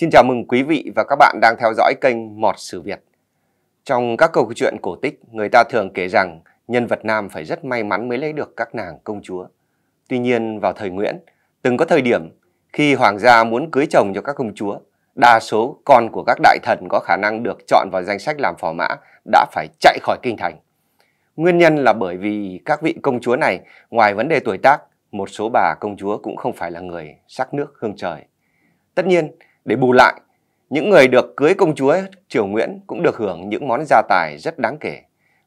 Xin chào mừng quý vị và các bạn đang theo dõi kênh Mọt Sử Việt. Trong các câu chuyện cổ tích, người ta thường kể rằng nhân vật nam phải rất may mắn mới lấy được các nàng công chúa. Tuy nhiên vào thời Nguyễn, từng có thời điểm khi hoàng gia muốn cưới chồng cho các công chúa, đa số con của các đại thần có khả năng được chọn vào danh sách làm phò mã đã phải chạy khỏi kinh thành. Nguyên nhân là bởi vì các vị công chúa này, ngoài vấn đề tuổi tác, một số bà công chúa cũng không phải là người sắc nước hương trời. Tất nhiên, để bù lại, những người được cưới công chúa Triều Nguyễn cũng được hưởng những món gia tài rất đáng kể.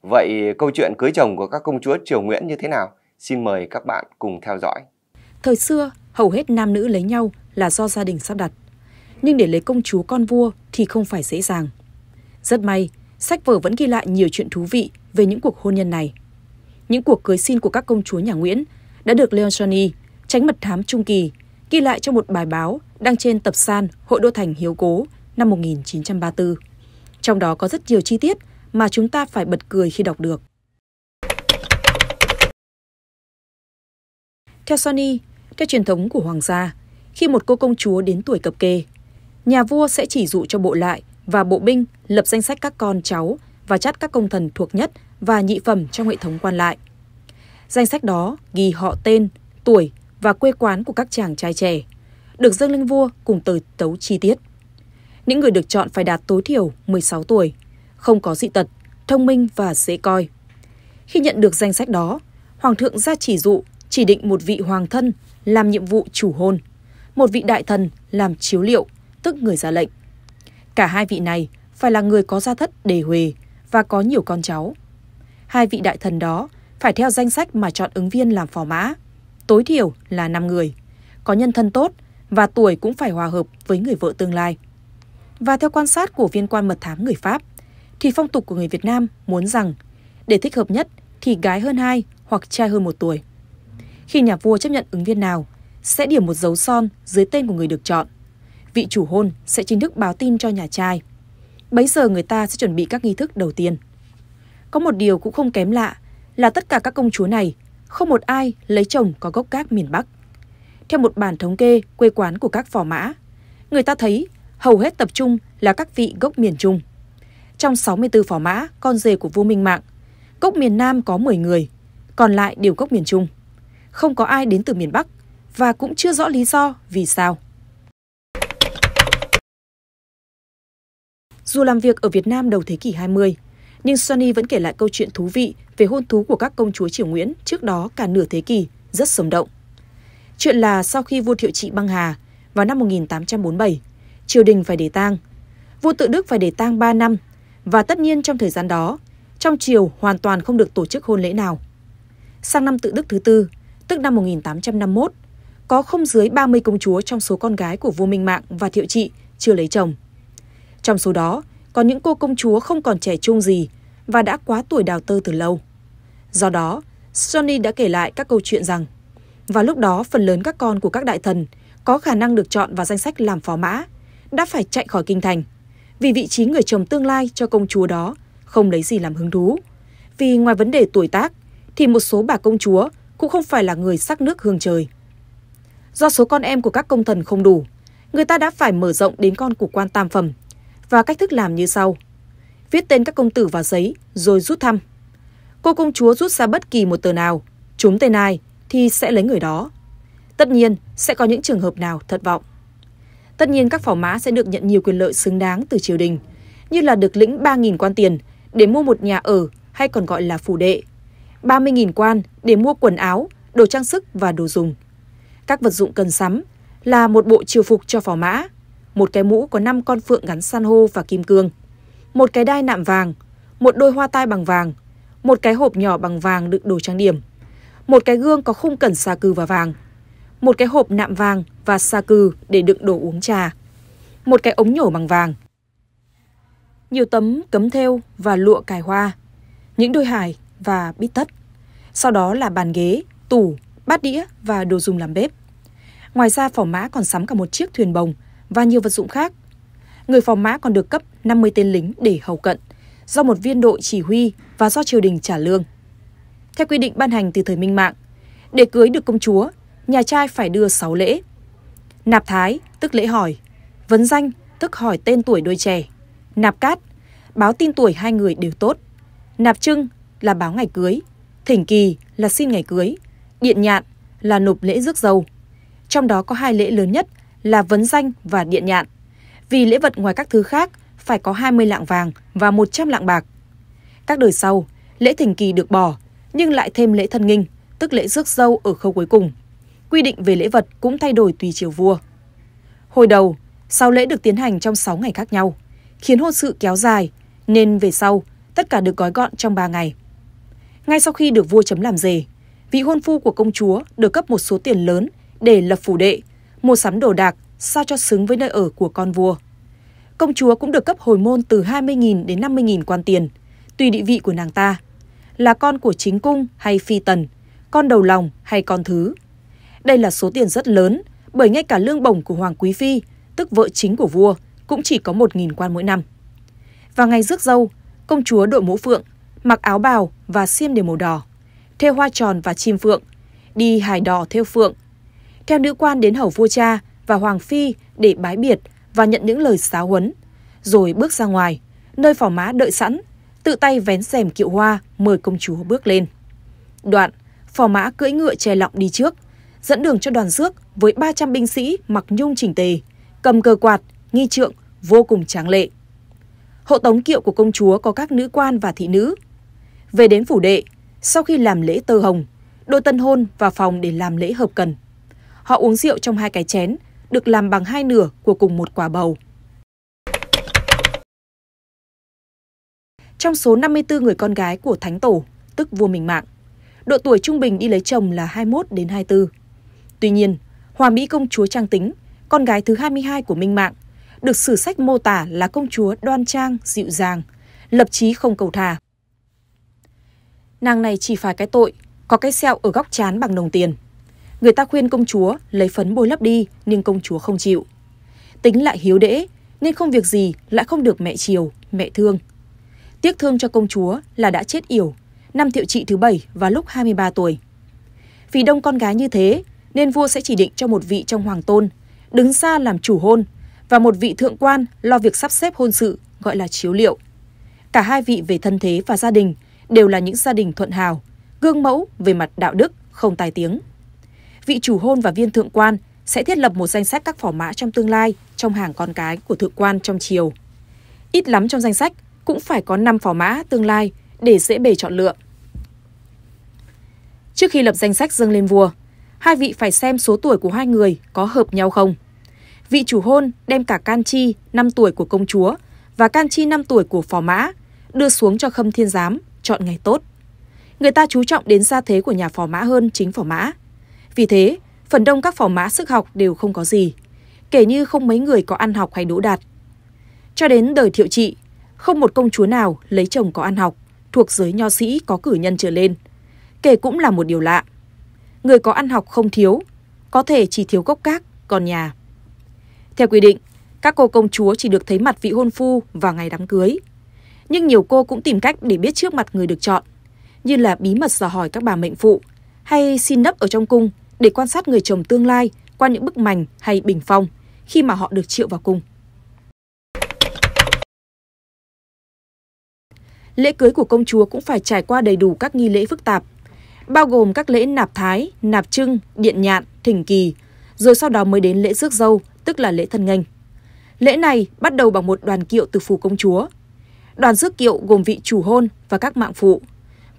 Vậy câu chuyện cưới chồng của các công chúa Triều Nguyễn như thế nào? Xin mời các bạn cùng theo dõi. Thời xưa, hầu hết nam nữ lấy nhau là do gia đình sắp đặt. Nhưng để lấy công chúa con vua thì không phải dễ dàng. Rất may, sách vở vẫn ghi lại nhiều chuyện thú vị về những cuộc hôn nhân này. Những cuộc cưới xin của các công chúa nhà Nguyễn đã được Leon Johnny, tránh mật thám Trung Kỳ, ghi lại trong một bài báo đăng trên tập san Hội Đô Thành Hiếu Cố năm 1934. Trong đó có rất nhiều chi tiết mà chúng ta phải bật cười khi đọc được. Theo Sony, theo truyền thống của hoàng gia, khi một cô công chúa đến tuổi cập kê, nhà vua sẽ chỉ dụ cho bộ lại và bộ binh lập danh sách các con cháu và chắt các công thần thuộc nhất và nhị phẩm trong hệ thống quan lại. Danh sách đó ghi họ tên, tuổi và quê quán của các chàng trai trẻ, được dâng lên vua cùng tờ tấu chi tiết. Những người được chọn phải đạt tối thiểu 16 tuổi, không có dị tật, thông minh và dễ coi. Khi nhận được danh sách đó, Hoàng thượng ra chỉ dụ chỉ định một vị hoàng thân làm nhiệm vụ chủ hôn, một vị đại thần làm chiếu liệu, tức người ra lệnh. Cả hai vị này phải là người có gia thất đề huề và có nhiều con cháu. Hai vị đại thần đó phải theo danh sách mà chọn ứng viên làm phò mã tối thiểu là 5 người, có nhân thân tốt và tuổi cũng phải hòa hợp với người vợ tương lai. Và theo quan sát của viên quan mật thám người Pháp, thì phong tục của người Việt Nam muốn rằng để thích hợp nhất thì gái hơn 2 hoặc trai hơn 1 tuổi. Khi nhà vua chấp nhận ứng viên nào, sẽ điểm một dấu son dưới tên của người được chọn. Vị chủ hôn sẽ chính thức báo tin cho nhà trai. Bấy giờ người ta sẽ chuẩn bị các nghi thức đầu tiên. Có một điều cũng không kém lạ là tất cả các công chúa này không một ai lấy chồng có gốc gác miền Bắc. Theo một bản thống kê quê quán của các phò mã, người ta thấy hầu hết tập trung là các vị gốc miền Trung. Trong 64 phò mã, con rể của vua Minh Mạng, gốc miền Nam có 10 người, còn lại đều gốc miền Trung. Không có ai đến từ miền Bắc và cũng chưa rõ lý do vì sao. Dù làm việc ở Việt Nam đầu thế kỷ 20, nhưng Sony vẫn kể lại câu chuyện thú vị về hôn thú của các công chúa Triều Nguyễn trước đó cả nửa thế kỷ, rất sống động. Chuyện là sau khi vua Thiệu Trị băng hà vào năm 1847, triều đình phải để tang. Vua Tự Đức phải để tang 3 năm và tất nhiên trong thời gian đó, trong triều hoàn toàn không được tổ chức hôn lễ nào. Sang năm Tự Đức thứ tư, tức năm 1851, có không dưới 30 công chúa trong số con gái của vua Minh Mạng và Thiệu Trị chưa lấy chồng. Trong số đó, có những cô công chúa không còn trẻ trung gì và đã quá tuổi đào tơ từ lâu. Do đó, Sony đã kể lại các câu chuyện rằng, và lúc đó phần lớn các con của các đại thần có khả năng được chọn vào danh sách làm phó mã, đã phải chạy khỏi kinh thành, vì vị trí người chồng tương lai cho công chúa đó không lấy gì làm hứng thú. Vì ngoài vấn đề tuổi tác, thì một số bà công chúa cũng không phải là người sắc nước hương trời. Do số con em của các công thần không đủ, người ta đã phải mở rộng đến con của quan tam phẩm và cách thức làm như sau. Viết tên các công tử vào giấy rồi rút thăm. Cô công chúa rút ra bất kỳ một tờ nào, trúng tên ai thì sẽ lấy người đó. Tất nhiên, sẽ có những trường hợp nào thất vọng. Tất nhiên các phò mã sẽ được nhận nhiều quyền lợi xứng đáng từ triều đình, như là được lĩnh 3.000 quan tiền để mua một nhà ở hay còn gọi là phủ đệ, 30.000 quan để mua quần áo, đồ trang sức và đồ dùng. Các vật dụng cần sắm là một bộ triều phục cho phò mã, một cái mũ có 5 con phượng gắn san hô và kim cương, một cái đai nạm vàng, một đôi hoa tai bằng vàng, một cái hộp nhỏ bằng vàng đựng đồ trang điểm, một cái gương có khung cẩn xà cừ và vàng, một cái hộp nạm vàng và xà cừ để đựng đồ uống trà, một cái ống nhổ bằng vàng. Nhiều tấm cấm thêu và lụa cài hoa, những đôi hải và bít tất. Sau đó là bàn ghế, tủ, bát đĩa và đồ dùng làm bếp. Ngoài ra phỏ mã còn sắm cả một chiếc thuyền bồng và nhiều vật dụng khác. Người phò mã còn được cấp 50 tên lính để hầu cận, do một viên đội chỉ huy và do triều đình trả lương. Theo quy định ban hành từ thời Minh Mạng, để cưới được công chúa, nhà trai phải đưa 6 lễ. Nạp thái, tức lễ hỏi, vấn danh, tức hỏi tên tuổi đôi trẻ, nạp cát, báo tin tuổi hai người đều tốt, nạp trưng là báo ngày cưới, thỉnh kỳ là xin ngày cưới, điện nhạn là nộp lễ rước dâu. Trong đó có hai lễ lớn nhất là vấn danh và điện nhạn. Vì lễ vật ngoài các thứ khác phải có 20 lạng vàng và 100 lạng bạc. Các đời sau, lễ thỉnh kỳ được bỏ nhưng lại thêm lễ thân nghinh, tức lễ rước dâu ở khâu cuối cùng. Quy định về lễ vật cũng thay đổi tùy triều vua. Hồi đầu, sau lễ được tiến hành trong 6 ngày khác nhau, khiến hôn sự kéo dài, nên về sau, tất cả được gói gọn trong 3 ngày. Ngay sau khi được vua chấm làm rể, vị hôn phu của công chúa được cấp một số tiền lớn để lập phủ đệ mua sắm đồ đạc sao cho xứng với nơi ở của con vua. Công chúa cũng được cấp hồi môn từ 20.000 đến 50.000 quan tiền, tùy địa vị của nàng ta, là con của chính cung hay phi tần, con đầu lòng hay con thứ. Đây là số tiền rất lớn bởi ngay cả lương bổng của Hoàng Quý Phi, tức vợ chính của vua, cũng chỉ có 1.000 quan mỗi năm. Vào ngày rước dâu, công chúa đội mũ phượng, mặc áo bào và xiêm để màu đỏ, thêu hoa tròn và chim phượng, đi hài đỏ theo phượng theo nữ quan đến hầu vua cha và hoàng phi để bái biệt và nhận những lời giáo huấn, rồi bước ra ngoài, nơi phò mã đợi sẵn, tự tay vén rèm kiệu hoa mời công chúa bước lên. Đoạn, phò mã cưỡi ngựa che lọng đi trước, dẫn đường cho đoàn rước với 300 binh sĩ mặc nhung chỉnh tề, cầm cờ quạt, nghi trượng, vô cùng tráng lệ. Hộ tống kiệu của công chúa có các nữ quan và thị nữ. Về đến phủ đệ, sau khi làm lễ tơ hồng, đôi tân hôn và phòng để làm lễ hợp cần. Họ uống rượu trong hai cái chén, được làm bằng hai nửa của cùng một quả bầu. Trong số 54 người con gái của Thánh Tổ, tức vua Minh Mạng, độ tuổi trung bình đi lấy chồng là 21 đến 24. Tuy nhiên, Hòa Mỹ công chúa Trang Tính, con gái thứ 22 của Minh Mạng, được sử sách mô tả là công chúa đoan trang, dịu dàng, lập chí không cầu thà. Nàng này chỉ phải cái tội, có cái sẹo ở góc chán bằng đồng tiền. Người ta khuyên công chúa lấy phấn bôi lấp đi, nhưng công chúa không chịu. Tính lại hiếu đễ, nên không việc gì lại không được mẹ chiều, mẹ thương. Tiếc thương cho công chúa là đã chết yểu, năm thiệu trị thứ bảy và lúc 23 tuổi. Vì đông con gái như thế, nên vua sẽ chỉ định cho một vị trong hoàng tôn, đứng xa làm chủ hôn, và một vị thượng quan lo việc sắp xếp hôn sự, gọi là chiếu liệu. Cả hai vị về thân thế và gia đình đều là những gia đình thuận hào, gương mẫu về mặt đạo đức, không tài tiếng vị chủ hôn và viên thượng quan sẽ thiết lập một danh sách các phỏ mã trong tương lai trong hàng con cái của thượng quan trong chiều. Ít lắm trong danh sách cũng phải có 5 phỏ mã tương lai để dễ bề chọn lựa. Trước khi lập danh sách dâng lên vua, hai vị phải xem số tuổi của hai người có hợp nhau không. Vị chủ hôn đem cả can chi 5 tuổi của công chúa và can chi 5 tuổi của phò mã đưa xuống cho khâm thiên giám chọn ngày tốt. Người ta chú trọng đến gia thế của nhà phò mã hơn chính phò mã vì thế, phần đông các phò mã sức học đều không có gì, kể như không mấy người có ăn học hay đỗ đạt. Cho đến đời thiệu trị, không một công chúa nào lấy chồng có ăn học, thuộc giới nho sĩ có cử nhân trở lên. Kể cũng là một điều lạ. Người có ăn học không thiếu, có thể chỉ thiếu gốc cát còn nhà. Theo quy định, các cô công chúa chỉ được thấy mặt vị hôn phu vào ngày đám cưới. Nhưng nhiều cô cũng tìm cách để biết trước mặt người được chọn, như là bí mật dò hỏi các bà mệnh phụ hay xin nấp ở trong cung để quan sát người chồng tương lai qua những bức mảnh hay bình phong khi mà họ được triệu vào cung. Lễ cưới của công chúa cũng phải trải qua đầy đủ các nghi lễ phức tạp, bao gồm các lễ nạp thái, nạp trưng, điện nhạn, thỉnh kỳ, rồi sau đó mới đến lễ rước dâu, tức là lễ thân nghênh. Lễ này bắt đầu bằng một đoàn kiệu từ phủ công chúa. Đoàn rước kiệu gồm vị chủ hôn và các mạng phụ,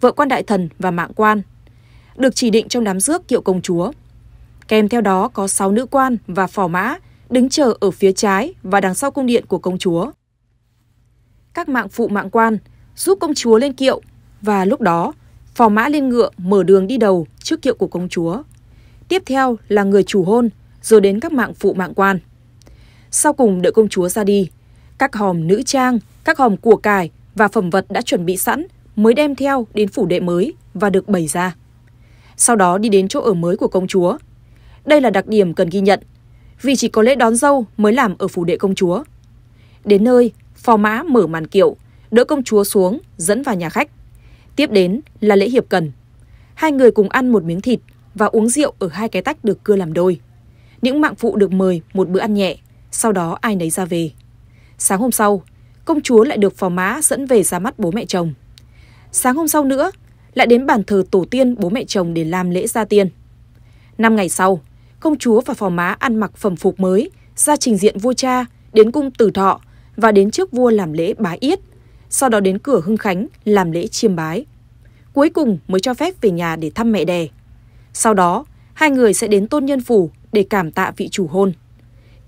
vợ quan đại thần và mạng quan, được chỉ định trong đám rước kiệu công chúa. Kèm theo đó có 6 nữ quan và phò mã đứng chờ ở phía trái và đằng sau cung điện của công chúa. Các mạng phụ mạng quan giúp công chúa lên kiệu và lúc đó phò mã lên ngựa mở đường đi đầu trước kiệu của công chúa. Tiếp theo là người chủ hôn rồi đến các mạng phụ mạng quan. Sau cùng đợi công chúa ra đi, các hòm nữ trang, các hòm của cải và phẩm vật đã chuẩn bị sẵn mới đem theo đến phủ đệ mới và được bày ra sau đó đi đến chỗ ở mới của công chúa. Đây là đặc điểm cần ghi nhận, vì chỉ có lễ đón dâu mới làm ở phủ đệ công chúa. Đến nơi, phò mã mở màn kiệu, đỡ công chúa xuống, dẫn vào nhà khách. Tiếp đến là lễ hiệp cần. Hai người cùng ăn một miếng thịt và uống rượu ở hai cái tách được cưa làm đôi. Những mạng phụ được mời một bữa ăn nhẹ, sau đó ai nấy ra về. Sáng hôm sau, công chúa lại được phò mã dẫn về ra mắt bố mẹ chồng. Sáng hôm sau nữa, lại đến bàn thờ tổ tiên bố mẹ chồng để làm lễ gia tiên. Năm ngày sau, công chúa và phò má ăn mặc phẩm phục mới, ra trình diện vua cha, đến cung tử thọ và đến trước vua làm lễ bái yết, sau đó đến cửa Hưng Khánh làm lễ chiêm bái. Cuối cùng mới cho phép về nhà để thăm mẹ đẻ. Sau đó, hai người sẽ đến tôn nhân phủ để cảm tạ vị chủ hôn.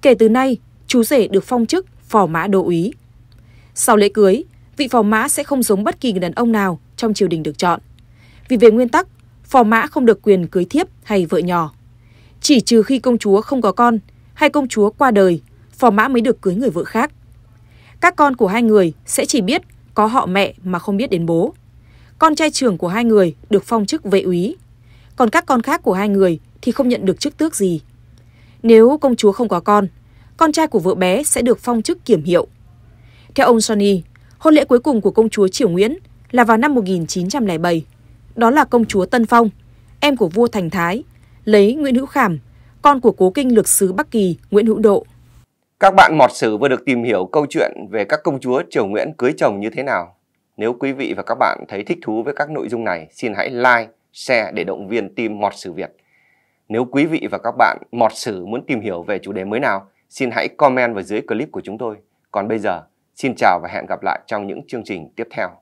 Kể từ nay, chú rể được phong chức phò mã đô úy. Sau lễ cưới, vị phò mã sẽ không giống bất kỳ người đàn ông nào trong triều đình được chọn vì về nguyên tắc, phò mã không được quyền cưới thiếp hay vợ nhỏ. Chỉ trừ khi công chúa không có con hay công chúa qua đời, phò mã mới được cưới người vợ khác. Các con của hai người sẽ chỉ biết có họ mẹ mà không biết đến bố. Con trai trưởng của hai người được phong chức vệ úy, còn các con khác của hai người thì không nhận được chức tước gì. Nếu công chúa không có con, con trai của vợ bé sẽ được phong chức kiểm hiệu. Theo ông Sony hôn lễ cuối cùng của công chúa Triều Nguyễn là vào năm 1907 đó là công chúa Tân Phong, em của vua Thành Thái, lấy Nguyễn Hữu Khảm, con của cố kinh lược sứ Bắc Kỳ Nguyễn Hữu Độ. Các bạn mọt sử vừa được tìm hiểu câu chuyện về các công chúa Triều Nguyễn cưới chồng như thế nào. Nếu quý vị và các bạn thấy thích thú với các nội dung này, xin hãy like, share để động viên team mọt sử Việt. Nếu quý vị và các bạn mọt sử muốn tìm hiểu về chủ đề mới nào, xin hãy comment vào dưới clip của chúng tôi. Còn bây giờ, xin chào và hẹn gặp lại trong những chương trình tiếp theo.